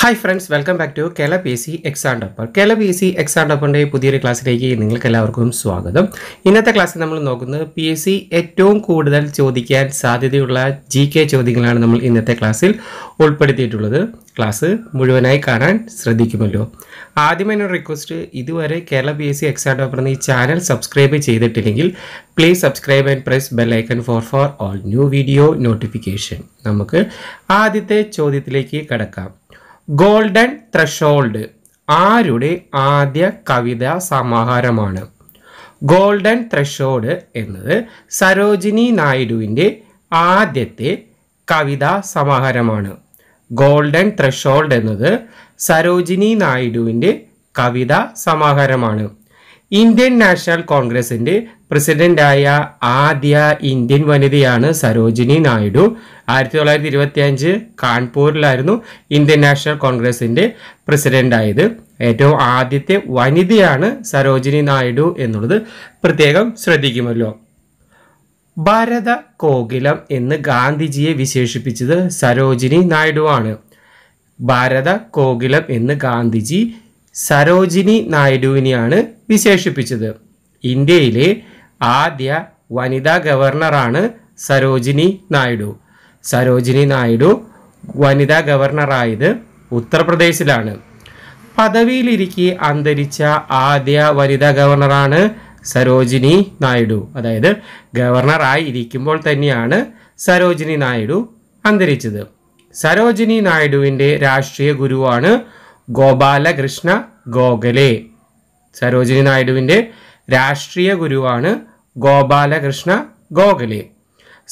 hi friends welcome back to Kerala P C exam topper Kerala P C exam ടപ്പറിൻ്റെ പുതിയൊരു ക്ലാസ്സിലേക്ക് നിങ്ങൾക്ക് എല്ലാവർക്കും സ്വാഗതം ഇന്നത്തെ ക്ലാസ്സിൽ നമ്മൾ നോക്കുന്നത് പി എസ് സി ഏറ്റവും കൂടുതൽ ചോദിക്കാൻ സാധ്യതയുള്ള ജി കെ ചോദ്യങ്ങളാണ് നമ്മൾ ഇന്നത്തെ ക്ലാസ്സിൽ ഉൾപ്പെടുത്തിയിട്ടുള്ളത് ക്ലാസ് മുഴുവനായി കാണാൻ ശ്രദ്ധിക്കുമല്ലോ ആദ്യമേ ഒരു റിക്വസ്റ്റ് ഇതുവരെ Kerala P S C exam topper എന്ന ഈ ചാനൽ സബ്സ്ക്രൈബ് ചെയ്തിട്ടില്ലെങ്കിൽ please subscribe and press bell icon for for all new video notification നമുക്ക് ആദ്യത്തെ ചോദ്യത്തിലേക്ക് കടക്കാം ഗോൾഡൻ ത്രഷോൾഡ് ആരുടെ ആദ്യ കവിതാ സമാഹാരമാണ് ഗോൾഡൻ ത്രഷോൾഡ് എന്നത് സരോജിനി നായിഡുവിൻ്റെ ആദ്യത്തെ കവിതാ സമാഹാരമാണ് ഗോൾഡൻ ത്രഷോൾഡ് എന്നത് സരോജിനി നായിഡുവിൻ്റെ കവിതാ സമാഹാരമാണ് ഇന്ത്യൻ നാഷണൽ കോൺഗ്രസിൻ്റെ പ്രസിഡന്റായ ആദ്യ ഇന്ത്യൻ വനിതയാണ് സരോജിനി നായിഡു ആയിരത്തി തൊള്ളായിരത്തി ഇരുപത്തി അഞ്ച് കാൺപൂരിലായിരുന്നു ഇന്ത്യൻ നാഷണൽ കോൺഗ്രസിൻ്റെ പ്രസിഡന്റായത് ഏറ്റവും ആദ്യത്തെ വനിതയാണ് സരോജിനി നായിഡു എന്നുള്ളത് പ്രത്യേകം ശ്രദ്ധിക്കുമല്ലോ ഭാരത കോകിലം എന്ന് ഗാന്ധിജിയെ വിശേഷിപ്പിച്ചത് സരോജിനി നായിഡു ആണ് ഭാരത കോകിലം എന്ന് ഗാന്ധിജി സരോജിനി നായിഡുവിനെയാണ് വിശേഷിപ്പിച്ചത് ഇന്ത്യയിലെ ആദ്യ വനിതാ ഗവർണറാണ് സരോജിനി നായിഡു സരോജിനി നായിഡു വനിതാ ഗവർണറായത് ഉത്തർപ്രദേശിലാണ് പദവിയിലിരിക്കെ അന്തരിച്ച ആദ്യ വനിതാ ഗവർണറാണ് സരോജിനി നായിഡു അതായത് ഗവർണറായി ഇരിക്കുമ്പോൾ തന്നെയാണ് സരോജിനി നായിഡു അന്തരിച്ചത് സരോജിനി നായിഡുവിൻ്റെ രാഷ്ട്രീയ ഗുരുവാണ് ഗോപാലകൃഷ്ണ ഗോഖലെ സരോജിനി നായിഡുവിൻ്റെ രാഷ്ട്രീയ ഗുരുവാണ് ഗോപാലകൃഷ്ണ ഗോഖലെ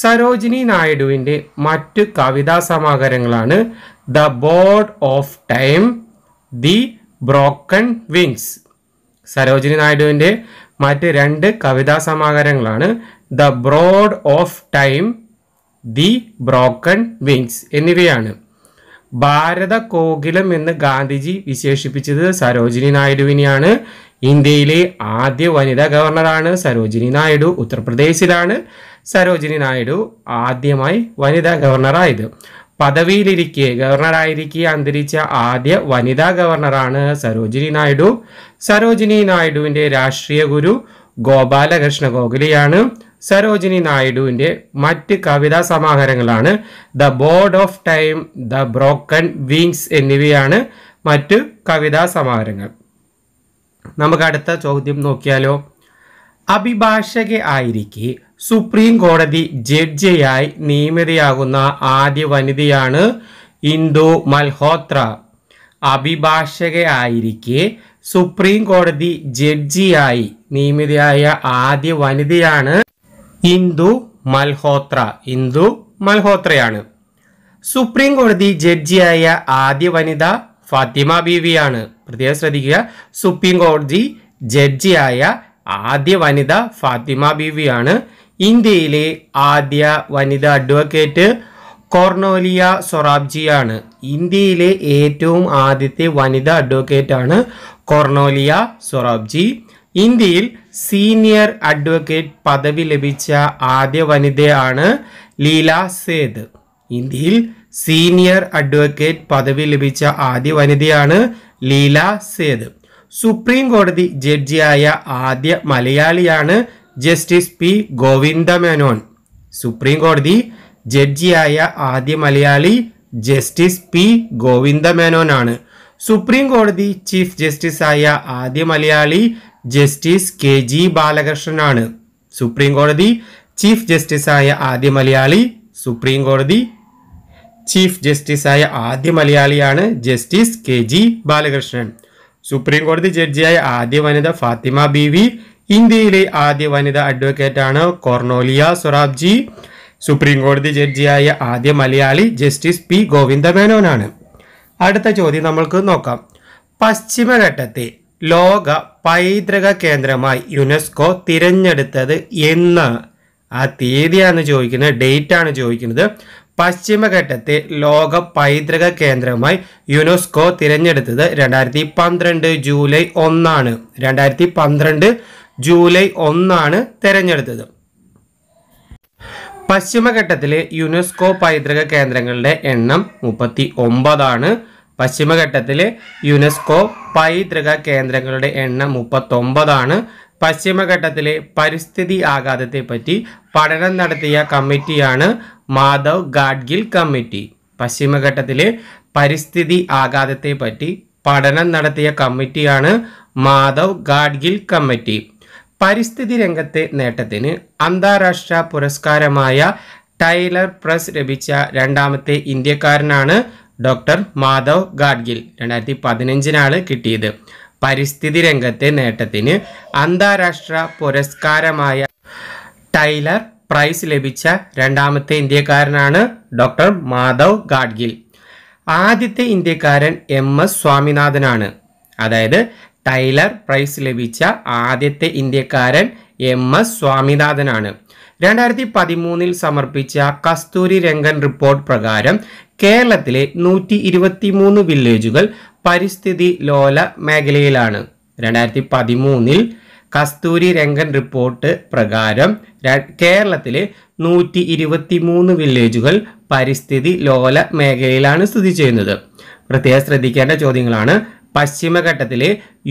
സരോജിനി നായിഡുവിൻ്റെ മറ്റ് കവിതാ സമാഹാരങ്ങളാണ് the board of time the broken wings Sarojini നായിഡുവിൻ്റെ മറ്റ് രണ്ട് കവിതാ സമാഹാരങ്ങളാണ് the broad of time the broken wings എന്നിവയാണ് ഭാരത കോകിലം എന്ന് ഗാന്ധിജി വിശേഷിപ്പിച്ചത് സരോജിനി നായിഡുവിനെയാണ് ഇന്ത്യയിലെ ആദ്യ വനിതാ ഗവർണറാണ് സരോജിനി നായിഡു ഉത്തർപ്രദേശിലാണ് സരോജിനി നായിഡു ആദ്യമായി വനിതാ ഗവർണറായത് പദവിയിലിരിക്കെ ഗവർണറായിരിക്കെ അന്തരിച്ച ആദ്യ വനിതാ ഗവർണറാണ് സരോജിനി നായിഡു സരോജിനി നായിഡുവിൻ്റെ രാഷ്ട്രീയ ഗുരു ഗോപാലകൃഷ്ണ ഗോഖലെയാണ് സരോജിനി നായിഡുവിൻ്റെ മറ്റ് കവിതാ സമാഹാരങ്ങളാണ് the board of time the broken wings എന്നിവയാണ് മറ്റ് കവിതാ സമാഹാരങ്ങൾ നമുക്ക് അടുത്ത ചോദ്യം നോക്കിയാലോ അഭിഭാഷക ആയിരിക്കെ സുപ്രീം കോടതി ജഡ്ജിയായി നിയമിതയാകുന്ന ആദ്യ വനിതയാണ് ഇന്ദു മൽഹോത്ര ആയിരിക്കെ സുപ്രീം കോടതി ജഡ്ജിയായി നിയമിതയായ ആദ്യ വനിതയാണ് ഇന്ദു മൽഹോത്ര ഇന്ദു മൽഹോത്രയാണ് സുപ്രീം കോടതി ജഡ്ജിയായ ആദ്യ വനിത ഫാത്തിമ ബീവിയാണ് പ്രത്യേകം ശ്രദ്ധിക്കുക സുപ്രീം കോടതി ജഡ്ജിയായ ആദ്യ വനിത ഫാത്തിമ ബീവിയാണ് ഇന്ത്യയിലെ ആദ്യ വനിത അഡ്വക്കേറ്റ് കോർണോലിയ സൊറാബ്ജിയാണ് ഇന്ത്യയിലെ ഏറ്റവും ആദ്യത്തെ അഡ്വക്കേറ്റ് അഡ്വക്കേറ്റാണ് കോർണോലിയ സൊറാബ്ജി ഇന്ത്യയിൽ സീനിയർ അഡ്വക്കേറ്റ് പദവി ലഭിച്ച ആദ്യ വനിതയാണ് ലീല സേദ് ഇന്ത്യയിൽ സീനിയർ അഡ്വക്കേറ്റ് പദവി ലഭിച്ച ആദ്യ വനിതയാണ് ലീല സേത് സുപ്രീം കോടതി ജഡ്ജിയായ ആദ്യ മലയാളിയാണ് justice P Govinda Menon supreme കോടതി ജഡ്ജിയായ ആദ്യ മലയാളി ജസ്റ്റിസ് പി ഗോവിന്ദ മേനോൻ ആണ് സുപ്രീം കോടതി ചീഫ് ജസ്റ്റിസ് ആയ ആദ്യ മലയാളി ജസ്റ്റിസ് കെ ജി ബാലകൃഷ്ണനാണ് സുപ്രീം കോടതി ചീഫ് ജസ്റ്റിസ് ആയ ആദ്യ മലയാളി സുപ്രീം കോടതി ചീഫ് ജസ്റ്റിസായ ആദ്യ മലയാളിയാണ് justice K G Balakrishnan supreme കോടതി ജഡ്ജിയായ ആദ്യ വനിത ഫാത്തിമ ബി വി ഇന്ത്യയിലെ ആദ്യ വനിത അഡ്വക്കേറ്റാണ് കൊർണോലിയ സൊറാബ്ജി സുപ്രീം കോടതി ജഡ്ജിയായ ആദ്യ മലയാളി ജസ്റ്റിസ് പി ഗോവിന്ദ മേനോനാണ് അടുത്ത ചോദ്യം നമ്മൾക്ക് നോക്കാം പശ്ചിമഘട്ടത്തെ ലോക പൈതൃക കേന്ദ്രമായി യുനെസ്കോ തിരഞ്ഞെടുത്തത് എന്ന് ആ തീയതിയാണ് ചോദിക്കുന്നത് ഡേറ്റ് ആണ് ചോദിക്കുന്നത് പശ്ചിമഘട്ടത്തെ ലോക പൈതൃക കേന്ദ്രമായി യുനെസ്കോ തിരഞ്ഞെടുത്തത് രണ്ടായിരത്തി പന്ത്രണ്ട് ജൂലൈ ഒന്നാണ് രണ്ടായിരത്തി പന്ത്രണ്ട് ജൂലൈ ഒന്നാണ് തിരഞ്ഞെടുത്തത് പശ്ചിമഘട്ടത്തിലെ യുനെസ്കോ പൈതൃക കേന്ദ്രങ്ങളുടെ എണ്ണം മുപ്പത്തി ഒമ്പതാണ് പശ്ചിമഘട്ടത്തിലെ യുനെസ്കോ പൈതൃക കേന്ദ്രങ്ങളുടെ എണ്ണം മുപ്പത്തൊമ്പതാണ് പശ്ചിമഘട്ടത്തിലെ പരിസ്ഥിതി ആഘാതത്തെപ്പറ്റി പഠനം നടത്തിയ കമ്മിറ്റിയാണ് മാധവ് ഗാഡ്ഗിൽ കമ്മിറ്റി പശ്ചിമഘട്ടത്തിലെ പരിസ്ഥിതി ആഘാതത്തെപ്പറ്റി പഠനം നടത്തിയ കമ്മിറ്റിയാണ് മാധവ് ഗാഡ്ഗിൽ കമ്മിറ്റി പരിസ്ഥിതി രംഗത്തെ നേട്ടത്തിന് അന്താരാഷ്ട്ര പുരസ്കാരമായ ടൈലർ പ്രസ് ലഭിച്ച രണ്ടാമത്തെ ഇന്ത്യക്കാരനാണ് ഡോക്ടർ മാധവ് ഗാഡ്ഗിൽ രണ്ടായിരത്തി പതിനഞ്ചിനാണ് കിട്ടിയത് പരിസ്ഥിതി രംഗത്തെ നേട്ടത്തിന് അന്താരാഷ്ട്ര പുരസ്കാരമായ ടൈലർ പ്രൈസ് ലഭിച്ച രണ്ടാമത്തെ ഇന്ത്യക്കാരനാണ് ഡോക്ടർ മാധവ് ഗാഡ്ഗിൽ ആദ്യത്തെ ഇന്ത്യക്കാരൻ എം എസ് സ്വാമിനാഥനാണ് അതായത് ടൈലർ പ്രൈസ് ലഭിച്ച ആദ്യത്തെ ഇന്ത്യക്കാരൻ എം എസ് സ്വാമിനാഥനാണ് രണ്ടായിരത്തി പതിമൂന്നിൽ സമർപ്പിച്ച കസ്തൂരി രംഗൻ റിപ്പോർട്ട് പ്രകാരം കേരളത്തിലെ നൂറ്റി ഇരുപത്തിമൂന്ന് വില്ലേജുകൾ പരിസ്ഥിതി ലോല മേഖലയിലാണ് രണ്ടായിരത്തി പതിമൂന്നിൽ കസ്തൂരി രംഗൻ റിപ്പോർട്ട് പ്രകാരം കേരളത്തിലെ നൂറ്റി ഇരുപത്തിമൂന്ന് വില്ലേജുകൾ പരിസ്ഥിതി ലോല മേഖലയിലാണ് സ്ഥിതി ചെയ്യുന്നത് പ്രത്യേകം ശ്രദ്ധിക്കേണ്ട ചോദ്യങ്ങളാണ് പശ്ചിമഘട്ടത്തിൽ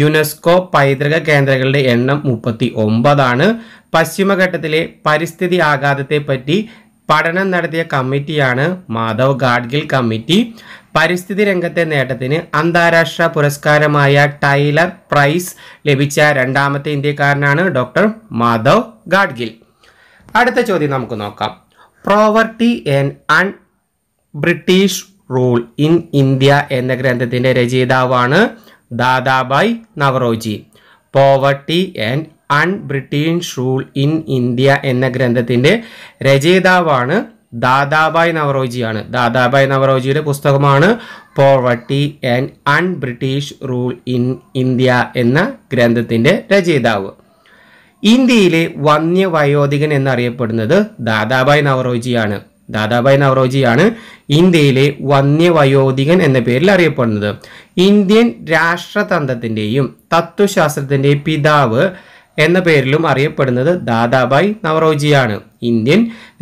യുനെസ്കോ പൈതൃക കേന്ദ്രങ്ങളുടെ എണ്ണം മുപ്പത്തി ഒമ്പതാണ് പശ്ചിമഘട്ടത്തിലെ പരിസ്ഥിതി ആഘാതത്തെപ്പറ്റി പഠനം നടത്തിയ കമ്മിറ്റിയാണ് മാധവ് ഗാഡ്ഗിൽ കമ്മിറ്റി പരിസ്ഥിതി രംഗത്തെ നേട്ടത്തിന് അന്താരാഷ്ട്ര പുരസ്കാരമായ ടൈലർ പ്രൈസ് ലഭിച്ച രണ്ടാമത്തെ ഇന്ത്യക്കാരനാണ് ഡോക്ടർ മാധവ് ഗാഡ്ഗിൽ അടുത്ത ചോദ്യം നമുക്ക് നോക്കാം poverty and un British rule in India എന്ന ഗ്രന്ഥത്തിൻ്റെ രചയിതാവാണ് Dadabhai Naoroji poverty and un British rule in India എന്ന ഗ്രന്ഥത്തിൻ്റെ രചയിതാവാണ് ദാദാബായ് നവറോജിയാണ് ദാദാബായ് നവറോജിയുടെ പുസ്തകമാണ് poverty and un British rule in India എന്ന ഗ്രന്ഥത്തിൻ്റെ രചയിതാവ് ഇന്ത്യയിലെ വന്യവയോധികൻ എന്നറിയപ്പെടുന്നത് ദാദാബായ് നവറോജിയാണ് ദാദാബായ് നവറോജിയാണ് ഇന്ത്യയിലെ വന്യവയോധികൻ എന്ന പേരിൽ അറിയപ്പെടുന്നത് ഇന്ത്യൻ രാഷ്ട്രതന്ത്രത്തിൻ്റെയും തത്വശാസ്ത്രത്തിൻ്റെയും പിതാവ് എന്ന പേരിലും അറിയപ്പെടുന്നത് ദാദാബായ് നവറോജിയാണ് ഇന്ത്യൻ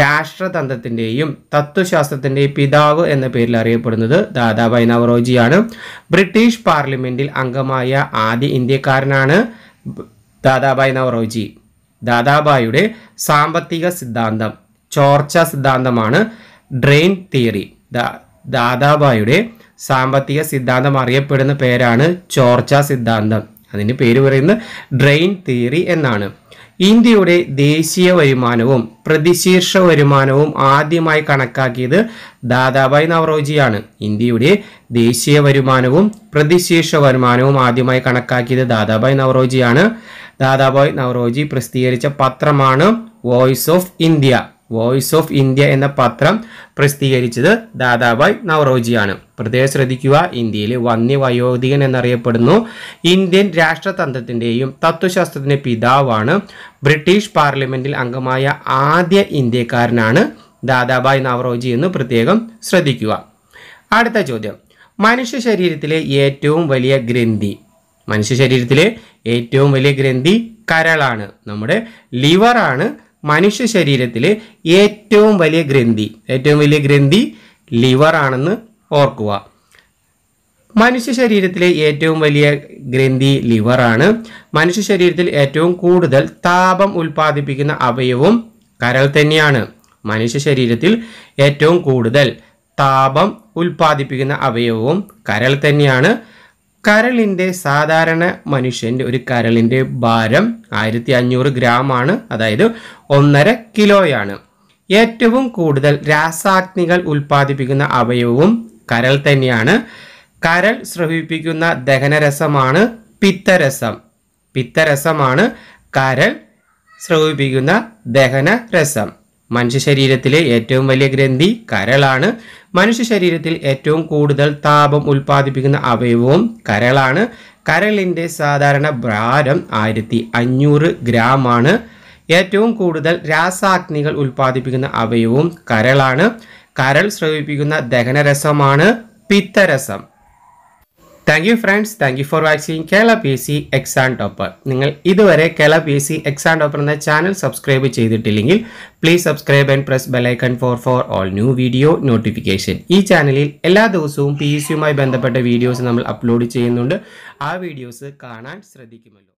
രാഷ്ട്രതന്ത്രത്തിൻ്റെയും തത്വശാസ്ത്രത്തിൻ്റെയും പിതാവ് എന്ന പേരിൽ അറിയപ്പെടുന്നത് ദാദാബായ് നവറോജിയാണ് ബ്രിട്ടീഷ് പാർലമെൻറ്റിൽ അംഗമായ ആദ്യ ഇന്ത്യക്കാരനാണ് ദാദാബായ് നവറോജി ദാദാബായുടെ സാമ്പത്തിക സിദ്ധാന്തം ചോർച്ച സിദ്ധാന്തമാണ് ഡ്രെയിൻ തിയറി ദാദാബായുടെ സാമ്പത്തിക സിദ്ധാന്തം അറിയപ്പെടുന്ന പേരാണ് ചോർച്ച സിദ്ധാന്തം അതിന് പേര് പറയുന്നത് ഡ്രെയിൻ തിയറി എന്നാണ് ഇന്ത്യയുടെ ദേശീയ വരുമാനവും പ്രതിശീർഷ വരുമാനവും ആദ്യമായി കണക്കാക്കിയത് ദാദാബായ് നവറോജിയാണ് ഇന്ത്യയുടെ ദേശീയ വരുമാനവും പ്രതിശീർഷ വരുമാനവും ആദ്യമായി കണക്കാക്കിയത് ദാദാബായ് നവറോജിയാണ് ദാദാബായ് നവറോജി പ്രസിദ്ധീകരിച്ച പത്രമാണ് voice of India voice of India എന്ന പത്രം പ്രസിദ്ധീകരിച്ചത് ദാദാബായ് നവറോജിയാണ് പ്രത്യേകം ശ്രദ്ധിക്കുക ഇന്ത്യയിലെ വന്യവയോധികൻ എന്നറിയപ്പെടുന്നു ഇന്ത്യൻ രാഷ്ട്രതന്ത്രത്തിൻ്റെയും തത്വശാസ്ത്രത്തിൻ്റെ പിതാവാണ് ബ്രിട്ടീഷ് പാർലമെൻറ്റിൽ അംഗമായ ആദ്യ ഇന്ത്യക്കാരനാണ് ദാദാബായ് നവറോജി എന്ന് പ്രത്യേകം ശ്രദ്ധിക്കുക അടുത്ത ചോദ്യം മനുഷ്യ ശരീരത്തിലെ ഏറ്റവും വലിയ ഗ്രന്ഥി മനുഷ്യ ശരീരത്തിലെ ഏറ്റവും വലിയ ഗ്രന്ഥി കരളാണ് നമ്മുടെ ലിവറാണ് മനുഷ്യ ശരീരത്തിലെ ഏറ്റവും വലിയ ഗ്രന്ഥി ഏറ്റവും വലിയ ഗ്രന്ഥി ലിവർ ആണെന്ന് ഓർക്കുക മനുഷ്യ ശരീരത്തിലെ ഏറ്റവും വലിയ ഗ്രന്ഥി ലിവറാണ് മനുഷ്യ ശരീരത്തിൽ ഏറ്റവും കൂടുതൽ താപം ഉൽപ്പാദിപ്പിക്കുന്ന അവയവവും കരൾ തന്നെയാണ് മനുഷ്യ ശരീരത്തിൽ ഏറ്റവും കൂടുതൽ താപം ഉൽപ്പാദിപ്പിക്കുന്ന അവയവവും കരൾ തന്നെയാണ് കരളിൻ്റെ സാധാരണ മനുഷ്യൻ്റെ ഒരു കരളിൻ്റെ ഭാരം ആയിരത്തി അഞ്ഞൂറ് ആണ് അതായത് ഒന്നര കിലോയാണ് ഏറ്റവും കൂടുതൽ രാസാഗ്നികൾ ഉൽപ്പാദിപ്പിക്കുന്ന അവയവവും കരൾ തന്നെയാണ് കരൾ സ്രവിപ്പിക്കുന്ന ദഹനരസമാണ് പിത്തരസം പിത്തരസമാണ് കരൾ സ്രവിപ്പിക്കുന്ന ദഹനരസം മനുഷ്യ ശരീരത്തിലെ ഏറ്റവും വലിയ ഗ്രന്ഥി കരളാണ് മനുഷ്യ ശരീരത്തിൽ ഏറ്റവും കൂടുതൽ താപം ഉൽപ്പാദിപ്പിക്കുന്ന അവയവവും കരളാണ് കരളിൻ്റെ സാധാരണ ഭാരം ആയിരത്തി അഞ്ഞൂറ് ഗ്രാം ആണ് ഏറ്റവും കൂടുതൽ രാസാഗ്നികൾ ഉൽപ്പാദിപ്പിക്കുന്ന അവയവവും കരളാണ് കരൾ സ്രവിപ്പിക്കുന്ന ദഹനരസമാണ് പിത്തരസം thank you friends thank you for watching Kerala P S C exam topper നിങ്ങൾ ഇതുവരെ Kerala P S C exam topper എന്ന ചാനൽ സബ്സ്ക്രൈബ് ചെയ്തിട്ടില്ലെങ്കിൽ please subscribe and press bell icon for for all new video notification ഈ ചാനലിൽ എല്ലാ ദിവസവും പി എസ് സിയുമായി ബന്ധപ്പെട്ട videos നമ്മൾ അപ്ലോഡ് ചെയ്യുന്നുണ്ട് ആ വീഡിയോസ് കാണാൻ ശ്രദ്ധിക്കുമല്ലോ